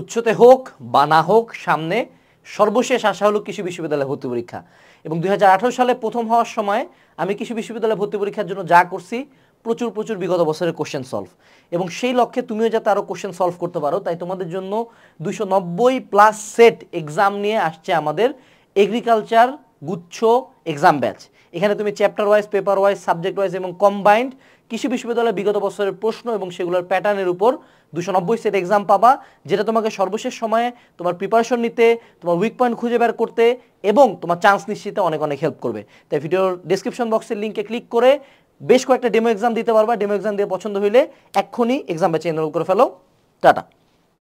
উচ্চতে হোক বা না হোক সামনে সর্বশেষ আশা হলো কৃষি বিশ্ববিদ্যালয়ে ভর্তি পরীক্ষা এবং দুই সালে প্রথম হওয়ার সময় আমি কৃষি বিশ্ববিদ্যালয়ে ভর্তি পরীক্ষার জন্য যা করছি প্রচুর প্রচুর বিগত বছরের কোশ্চেন সলভ এবং সেই লক্ষ্যে তুমিও যাতে আরও কোশ্চেন সলভ করতে পারো তাই তোমাদের জন্য দুশো প্লাস সেট এক্সাম নিয়ে আসছে আমাদের এগ্রিকালচার গুচ্ছ এক্সাম ব্যাচ এখানে তুমি chapter wise paper wise subject wise এবং কম্বাইন্ড কৃষি বিশ্ববিদ্যালয়ের বিগত বছরের প্রশ্ন এবং সেগুলোর প্যাটার্নের উপর দুশো নব্বই সেট এক্সাম পাবা যেটা তোমাকে সর্বশেষ সময়ে তোমার প্রিপারেশন নিতে তোমার উইক পয়েন্ট খুঁজে বের করতে এবং তোমার চান্স নিশ্চিতে অনেক অনেক হেল্প করবে তাই ভিডিওর ডিসক্রিপশন বক্সের লিঙ্কে ক্লিক করে বেশ কয়েকটা ডেমো এক্সাম দিতে পারবা ডেমো এক্সাম দিয়ে পছন্দ হইলে এক্ষুনি এক্সাম ব্যাচে এনরোল করে ফেলো টাটা